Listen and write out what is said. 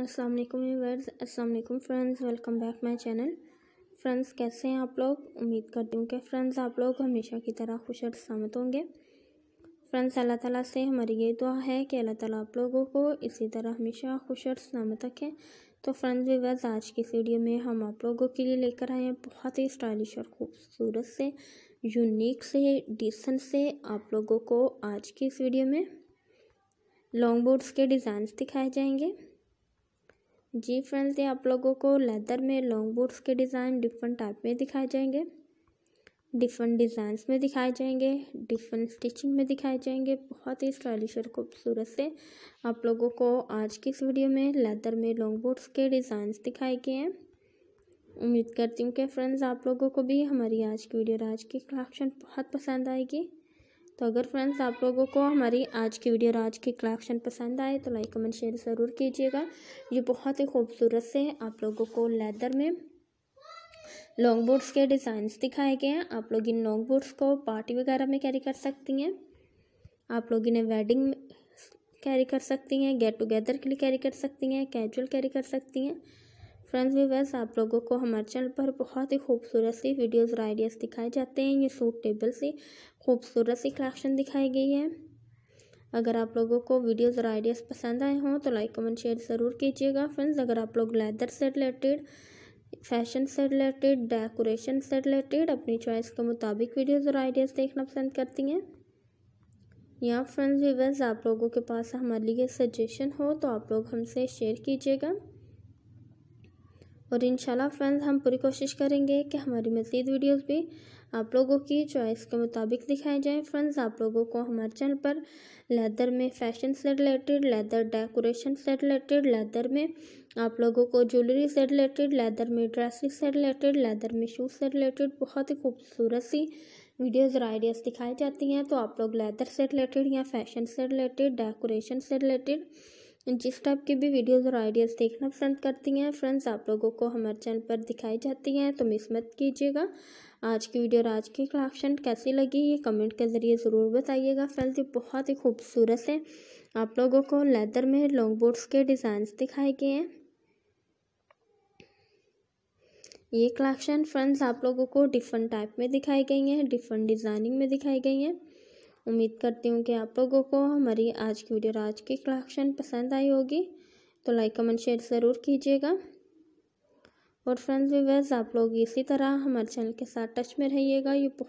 अस्सलाम वालेकुम असल अस्सलाम वालेकुम friends welcome back my channel friends कैसे हैं आप लोग उम्मीद करती हूँ कि फ्रेंड्स आप लोग हमेशा की तरह खुश और सहमत होंगे फ्रेंड्स अल्लाह ताला से हमारी ये दुआ है कि अल्लाह ताला आप लोगों को इसी तरह हमेशा खुश और सलामत रखें तो फ्रेंड्स वीवर्स आज की इस वीडियो में हम आप लोगों के लिए लेकर आए हैं बहुत ही स्टाइलिश और खूबसूरत से यूनिक से डिसेंट से आप लोगों को आज की इस वीडियो में लॉन्ग बोर्ड्स के डिज़ाइंस दिखाए जाएंगे जी फ्रेंड्स ये आप लोगों को लेदर में लॉन्ग बूट्स के डिज़ाइन डिफरेंट टाइप में दिखाए जाएंगे डिफरेंट डिज़ाइंस में दिखाए जाएंगे डिफरेंट स्टिचिंग में दिखाए जाएंगे बहुत ही स्टाइलिश और खूबसूरत से आप लोगों को आज की इस वीडियो में लेदर में लॉन्ग बूट्स के डिज़ाइंस दिखाए गए हैं उम्मीद करती हूँ कि फ्रेंड्स आप लोगों को भी हमारी आज की वीडियो और आज की कलेक्शन बहुत पसंद आएगी तो अगर फ्रेंड्स आप लोगों को हमारी आज की वीडियो और आज की कलेक्शन पसंद आए तो लाइक कमेंट शेयर ज़रूर कीजिएगा ये बहुत ही खूबसूरत से आप लोगों को लेदर में लॉन्ग बोर्ड्स के डिज़ाइंस दिखाए गए हैं आप लोग इन लॉन्ग बोर्ड्स को पार्टी वगैरह में कैरी कर सकती हैं आप लोग इन्हें वेडिंग कैरी कर सकती हैं गेट टुगेदर के लिए कैरी कर सकती हैं कैजुअल कैरी कर सकती हैं फ्रेंड्स वीवर्स आप लोगों को हमारे चैनल पर बहुत ही खूबसूरत सी वीडियोस और आइडियाज़ दिखाए जाते हैं ये सूट टेबल से खूबसूरत सी कलेक्शन दिखाई गई है अगर आप लोगों को वीडियोस और आइडियाज़ पसंद आए हों तो लाइक कमेंट शेयर ज़रूर कीजिएगा फ्रेंड्स अगर आप लोग लेदर से रिलेटेड फैशन से रिलेटेड डेकोरेशन से रिलेटेड अपनी चॉइस के मुताबिक वीडियोस और आइडियाज़ देखना पसंद करती हैं या फ्रेंड्स वीवर्स आप लोगों के पास हमारे लिए सजेशन हो तो आप लोग हमसे शेयर कीजिएगा और इन फ्रेंड्स हम पूरी कोशिश करेंगे कि हमारी मज़ीद वीडियोस भी आप लोगों की चॉइस के मुताबिक दिखाई जाए फ्रेंड्स आप लोगों को हमारे चैनल पर लेदर में फैशन से रिलेटेड लेदर डेकोरेशन से रिलेटेड लेदर में आप लोगों को ज्वेलरी से रिलेटेड लेदर में ड्रेसिस से रिलेटेड लेदर में शूज़ से रिलेटेड बहुत ही खूबसूरत सी वीडियोज़ और आइडियाज़ दिखाई जाती हैं तो आप लोग लेदर से रिलेटेड या फैशन से रिलेटेड डेकोरेशन से रिलेटेड जिस टाइप की भी वीडियोस और आइडियाज़ देखना पसंद करती हैं फ्रेंड्स आप लोगों को हमारे चैनल पर दिखाई जाती हैं तो मिस मत कीजिएगा आज की वीडियो और आज की कलेक्शन कैसी लगी ये कमेंट के ज़रिए ज़रूर बताइएगा फ्रेंड्स ये बहुत ही खूबसूरत है आप लोगों को लेदर में लॉन्ग बोर्ड्स के डिज़ाइंस दिखाए गए हैं ये कलेक्शन फ्रेंड्स आप लोगों को डिफरेंट टाइप में दिखाई गई हैं डिफरेंट डिज़ाइनिंग में दिखाई गई हैं उम्मीद करती हूँ कि आप लोगों को हमारी आज की वीडियो आज की कलेक्शन पसंद आई होगी तो लाइक कमेंट शेयर ज़रूर कीजिएगा और फ्रेंड्स वीवर्स आप लोग इसी तरह हमारे चैनल के साथ टच में रहिएगा ये